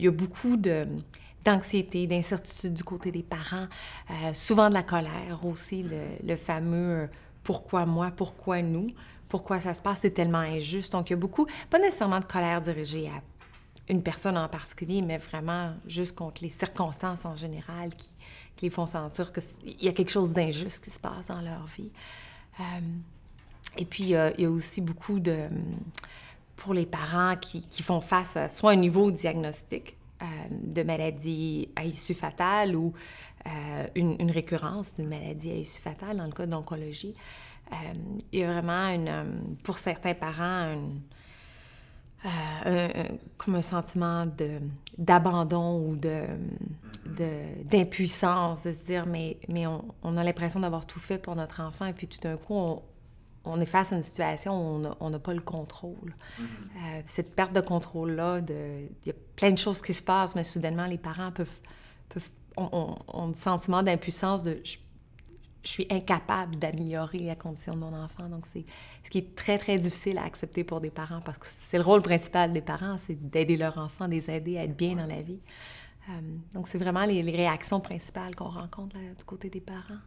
Il y a beaucoup de d'anxiété, d'incertitude du côté des parents, euh, souvent de la colère aussi, le, le fameux euh, pourquoi moi, pourquoi nous, pourquoi ça se passe, c'est tellement injuste. Donc, il y a beaucoup, pas nécessairement de colère dirigée à une personne en particulier, mais vraiment juste contre les circonstances en général qui, qui les font sentir qu'il y a quelque chose d'injuste qui se passe dans leur vie. Euh, et puis, il il y, a aussi beaucoup de pour les parents qui, font face à soit un niveau diagnostic euh, de maladie à issue fatale ou euh, une, récurrence d'une maladie à issue fatale dans le cas d'oncologie. Euh, il y a vraiment, une, pour certains parents, comme un sentiment d'abandon ou d'impuissance, de, d'impuissance de, se dire, mais, mais on, on a l'impression d'avoir tout fait pour notre enfant et puis tout d'un coup, on, on est face à une situation où on n'a pas le contrôle. Mm-hmm. Euh, cette perte de contrôle-là, il y a plein de choses qui se passent, mais soudainement, les parents peuvent, ont, le sentiment d'impuissance de je, suis incapable d'améliorer la condition de mon enfant. Donc, c'est ce qui est très, très difficile à accepter pour des parents parce que c'est le rôle principal des parents, c'est d'aider leur enfant, de les aider à être bien dans la vie. Euh, donc, c'est vraiment les, réactions principales qu'on rencontre du côté des parents.